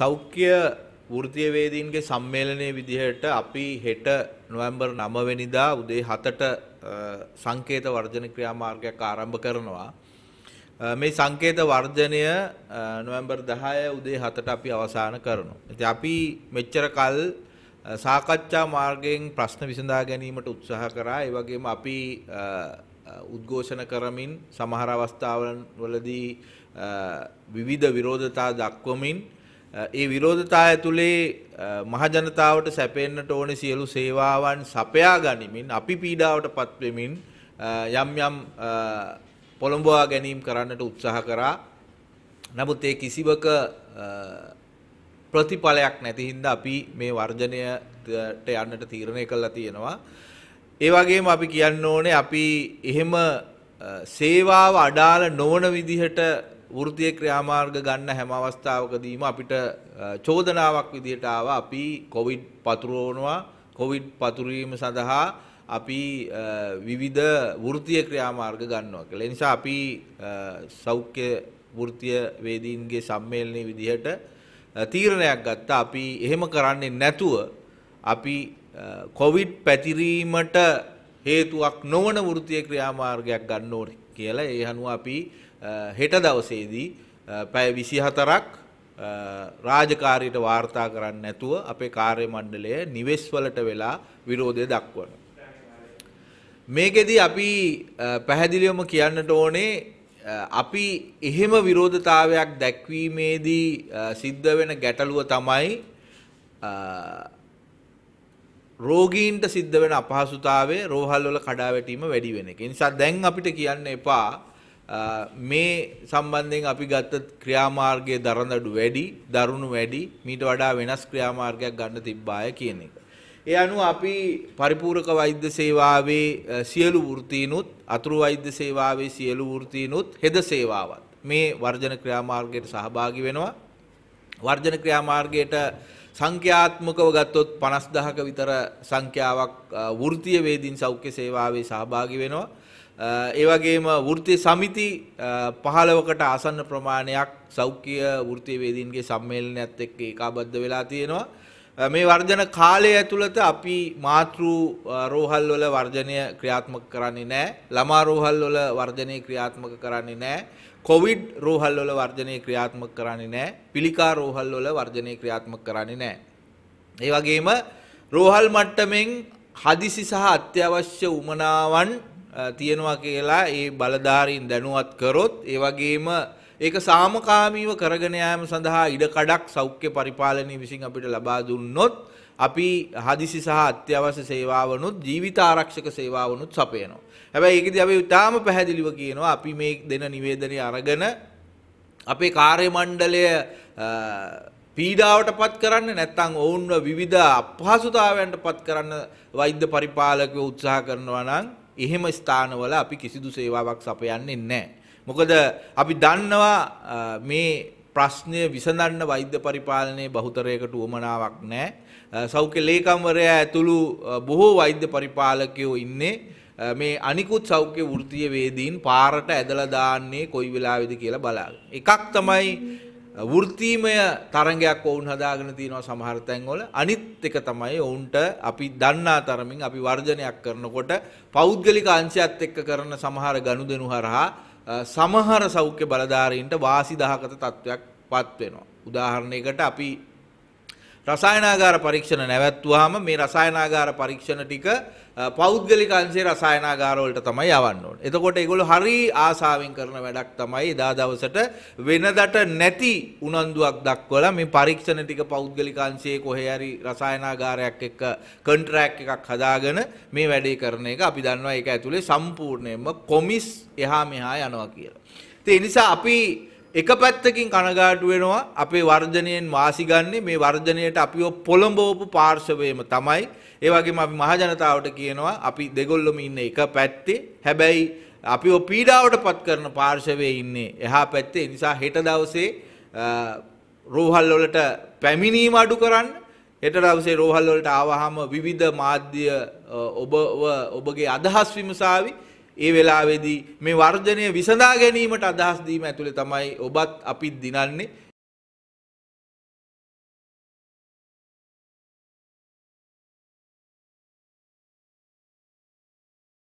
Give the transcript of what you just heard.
සෞඛ්‍ය වෘතියවේදීන්ගේ සම්මේලනය විදිහට අපි හෙට නොවැම්බර් නමවෙනිදා උදේ හතට සංකේත වර්ජන ක්‍රියාමාර්ගයක් ආරම්භ කරනවා. මේ සංකේත වර්ජනය නොවැම්බර් දහය උදේ හතට අපි අවසාන කරනවා. ඇති අපි මෙච්චර කල් සාකච්ඡා මාර්ගයෙන් ප්‍රශ්න විසඳා ගැනීමට උත්සාහ කරා ඒවගේම අපි උද්ඝෝෂණ කරමින් සමහර අවස්ථාවලදී විවිධ විරෝධතා දක්වමින් ඒ විරෝධතාය තුළේ මහජනතාවට සැපෙන්න්නට ඕන සියලු සේවාවන් සපයා ගනිමින් අපි පීඩාවට පත්වෙමින් යම් යම් පොළොඹවා ගැනීම් කරන්නට උත්සාහ කරා නමුත් ඒ කිසිවක ප්‍රතිඵලයක් නැතිහින්ද අපි මේ වර්ජනයට යන්නට තීරණය කල්ලා තියෙනවා. ඒවගේම අපි කියන්න ඕනේ අපි එහෙම සේවාව අඩාල නොවන විදිහට වෘතිය ක්‍රියාමාර්ග ගන්න හැම අවස්ථාවකදීම අපිට චෝදනාවක් විදිහට ආවා අපි කොවිඩ් පතුරවනවා කොවිඩ් පතුරීම සඳහා අපි විවිධ වෘතිය ක්‍රියාමාර්ග ගන්නවා කියලා. ඒ නිසා අපි සෞඛ්‍ය වෘතිය වේදීන්ගේ සම්මේලනයේ විදිහට තීරණයක් ගත්තා අපි එහෙම කරන්නේ නැතුව අපි කොවිඩ් පැතිරීමට හේතුවක් නොවන වෘතිය ක්‍රියාමාර්ගයක් ගන්න ඕනේ කියලා ඒ අනුව අපි හෙට දවසේදී පැය විසි හතරක් රාජකාරයට වාර්තා කරන්න නැතුව අපේ කාර්ය මණ්ඩලය නිවෙස් වලට වෙලා විරෝධය දක්වන. මේකෙදී අපි පැහැදිලිවම කියන්නට ඕනේ අපි එහෙම විරෝධතාවයක් දැක්වීමේදී සිද්ධ වෙන ගැටලුව තමයි රෝගීන්ට සිද්ධ වෙන අපහසුතාවේ රෝහල්වල කඩාවැටීම වැඩි වෙන එක. නිසා දැන් අපිට කියන්න එපා මේ සම්බන්ධයෙන් අපි ගත්ත ක්‍රියාමාර්ගයේ දරනඩු වැඩි දරුණු වැඩි මීට වඩා වෙනස් ක්‍රියාමාර්ගයක් ගන්න තිබ්බාය කියන එක. ඒ අනුව අපි පරිපූරක වෛද්‍ය සේවාවේ සියලු වෘත්තීනුත් අතුරු වෛද්‍ය සේවාවේ සියලු වෘත්තීනුත් හෙද සේවාවත් මේ වර්ජන ක්‍රියාමාර්ගයට සහභාගි වෙනවා. වර්ජන ක්‍රියාමාර්ගයට සංඛ්‍යාත්මකව ගත්තොත් 50000ක විතර සංඛ්‍යාවක් වෘත්තීය වේදීන් සෞඛ්‍ය සේවාවේ සහභාගි වෙනවා. ඒවගේම වෘතිය සමිති පහළවකට ආසන්න ප්‍රමාණයක් සෞඛ්‍ය වෘතියවේදීන්ගේ සම්මේලනයක්ත් එක්ක ඒකාබද්ධ වෙලා තියෙනවා මේ වර්ජන කාලය ඇතුළත අපි මාතෘ රෝහල් වල වර්ජනය ක්‍රියාත්මක කරන්නේ නෑ ළමා රෝහල් වල වර්ජනය ක්‍රියාත්මක කරන්නේ නෑ කොවිඩ් රෝහල් වල වර්ජනය ක්‍රියාත්මක කරන්නේ නෑ පිළිකා රෝහල් වල වර්ජනය ක්‍රියාත්මක කරන්නේ නෑ ඒ වගේම රෝහල් මට්ටමෙන් හදිසි සහ අත්‍යවශ්‍ය උමනාවන් තියෙනවා කියලා ඒ බලධාරීන් දැනුවත් කරොත් ඒ වගේම ඒක සාමකාමීව කරගෙන යාම සඳහා ඉඩ කඩක් සෞඛ්‍ය පරිපාලනය විසින් අපිට ලබා දුන්නොත් අපි හදිසි සහ අත්‍යවශ්‍ය සේවාවනුත් ජීවිත ආරක්ෂක සේවාවනුත් සපයනවා. හැබැයි ඒකදී අපි ඉතාම පැහැදිලිව කියනවා අපි මේ දෙන නිවේදනය අරගෙන අපේ කාර්ය මණ්ඩලය පීඩාවට පත් කරන්න නැත්නම් ඔවුන්ව විවිධ අපහසුතාවයන්ට පත් කරන්න වෛද්‍ය පරිපාලකව උත්සාහ කරනවා නම් එහෙම ස්ථානවල අපි කිසිදු සේවාවක් සපයන්නේ නැහැ. මොකද අපි දන්නවා මේ ප්‍රශ්නය විසඳන්න වෛද්‍ය පරිපාලනයේ බහුතරයකට උවමනාවක් නැහැ. සෞඛ්‍ය ලේකම්වරයා ඇතුළු බොහෝ වෛද්‍ය පරිපාලකයෝ ඉන්නේ මේ අනිකුත් සෞඛ්‍ය වෘත්තීය වේදීන් පාරට ඇදලා දාන්නේ කොයි වෙලාවේද කියලා බලාගෙන. එකක් තමයි වෘත්තීමය තරගයක් ඔවුන් හදාගෙන තියෙනවා සමහර තැන්වල අනිත් එක තමයි ඔවුන්ට අපි දන්නා තරමින් අපි වර්ජනයක් කරනකොට පෞද්ගලික අංශයත් එක්ක කරන සමහර ගනුදෙනු හරහා සමහර සෞඛ්‍ය බලධාරීන්ට වාසි දහගත තත්ත්වයක් පත් වෙනවා. උදාහරණයකට අපි රසායනාගාර පරීක්ෂණ නැවැත්වුවාම මේ රසායනාගාර පරීක්ෂණ ටික පෞද්ගලික අංශේ රසායනාගාරවලට තමයි යවන්න ඕනේ. එතකොට ඒගොල්ලෝ හරි ආසාවෙන් කරන වැඩක් තමයි එදා දවසට වෙනදට නැති උනන්දුවක් දක්වලා මේ පරීක්ෂණ ටික පෞද්ගලික අංශයේ කොහේ හරි රසායනාගාරයක් එක්ක කොන්ට්‍රැක්ට් එකක් හදාගෙන මේ වැඩේ කරන එක අපි දන්නවා ඒක ඇතුලේ සම්පූර්ණයෙන්ම කොමිස් එහා මෙහා යනවා කියලා. ඉතින් ඒ නිසා අපි එක පැත්තකින් කනගාටු වෙනවා අපේ වර්ධනයෙන් වාසි ගන්නේ මේ වර්ධනයට අපිව පොළඹවපු පාර්ශවයම තමයි. ඒ වගේම අපි මහජනතාවට කියනවා අපි දෙගොල්ලොම ඉන්නේ එක පැත්තේ. හැබැයි අපිව පීඩාවට පත් කරන පාර්ශවයේ ඉන්නේ එහා පැත්තේ. නිසා හෙට දවසේ රෝහල් වලට පැමිණීම අඩු කරන්න හෙට දවසේ රෝහල් වලට ආවහම විවිධ මාධ්‍ය ඔබ ඔබගේ අදහස් විමසාවි ඒ වෙලාවේදී මේ වර්ජනය විසඳා ගැනීමට අදහස් දීම ඇතුලේ තමයි ඔබත් අපිත් දිනන්නේ